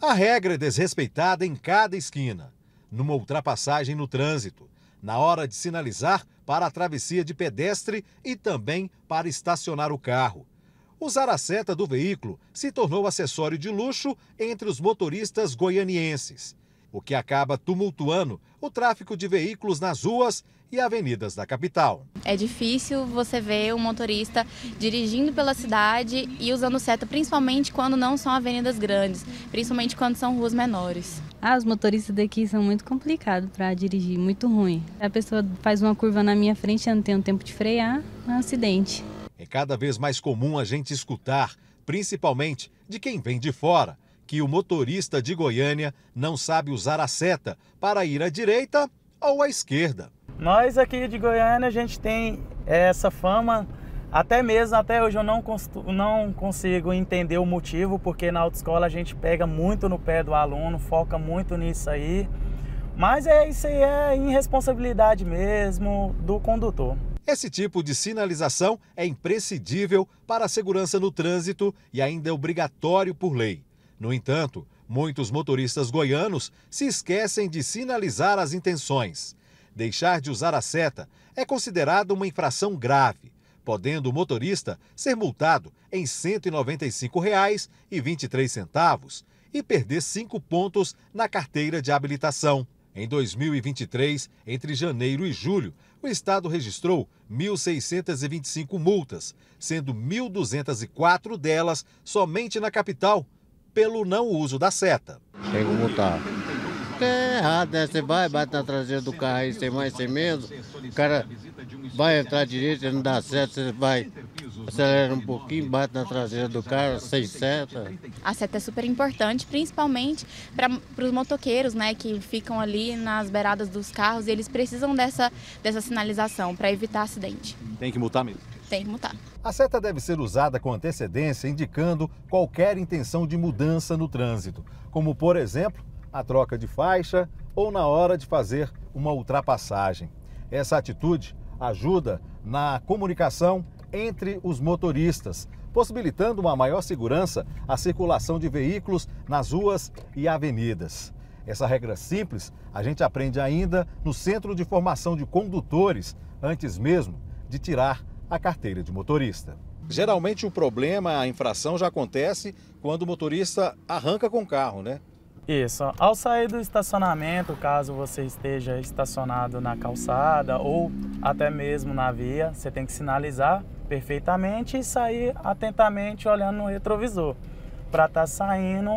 A regra é desrespeitada em cada esquina, numa ultrapassagem no trânsito, na hora de sinalizar para a travessia de pedestre e também para estacionar o carro. Usar a seta do veículo se tornou acessório de luxo entre os motoristas goianienses o que acaba tumultuando o tráfego de veículos nas ruas e avenidas da capital. É difícil você ver um motorista dirigindo pela cidade e usando seta, principalmente quando não são avenidas grandes, principalmente quando são ruas menores. Ah, os motoristas daqui são muito complicados para dirigir, muito ruim. A pessoa faz uma curva na minha frente, eu não tenho tempo de frear, é um acidente. É cada vez mais comum a gente escutar, principalmente de quem vem de fora que o motorista de Goiânia não sabe usar a seta para ir à direita ou à esquerda. Nós aqui de Goiânia, a gente tem eh, essa fama, até mesmo até hoje eu não, não consigo entender o motivo, porque na autoescola a gente pega muito no pé do aluno, foca muito nisso aí. Mas é isso aí, é irresponsabilidade mesmo do condutor. Esse tipo de sinalização é imprescindível para a segurança no trânsito e ainda é obrigatório por lei. No entanto, muitos motoristas goianos se esquecem de sinalizar as intenções. Deixar de usar a seta é considerado uma infração grave, podendo o motorista ser multado em R$ 195,23 e perder cinco pontos na carteira de habilitação. Em 2023, entre janeiro e julho, o Estado registrou 1.625 multas, sendo 1.204 delas somente na capital, pelo não uso da seta. Tem que multar. É errado, né? Você vai, bate tá na traseira do carro aí, sem mais, sem menos. O cara vai entrar direito, não dá certo, você vai acelera um pouquinho, bate na traseira do carro, sem seta. A seta é super importante, principalmente para os motoqueiros, né, que ficam ali nas beiradas dos carros e eles precisam dessa, dessa sinalização para evitar acidente. Tem que multar mesmo? tem que tá. mutar. A seta deve ser usada com antecedência, indicando qualquer intenção de mudança no trânsito, como, por exemplo, a troca de faixa ou na hora de fazer uma ultrapassagem. Essa atitude ajuda na comunicação entre os motoristas, possibilitando uma maior segurança à circulação de veículos nas ruas e avenidas. Essa regra simples a gente aprende ainda no Centro de Formação de Condutores, antes mesmo de tirar a carteira de motorista. Geralmente o problema, a infração já acontece quando o motorista arranca com o carro, né? Isso. Ao sair do estacionamento, caso você esteja estacionado na calçada ou até mesmo na via, você tem que sinalizar perfeitamente e sair atentamente olhando no retrovisor para estar tá saindo,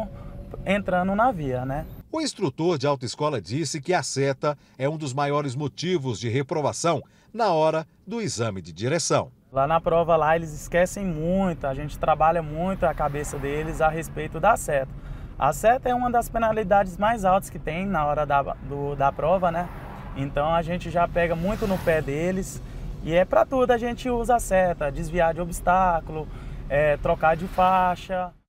entrando na via, né? O instrutor de autoescola disse que a seta é um dos maiores motivos de reprovação na hora do exame de direção. Lá na prova lá eles esquecem muito, a gente trabalha muito a cabeça deles a respeito da seta. A seta é uma das penalidades mais altas que tem na hora da, do, da prova, né? Então a gente já pega muito no pé deles e é para tudo a gente usa a seta, desviar de obstáculo, é, trocar de faixa.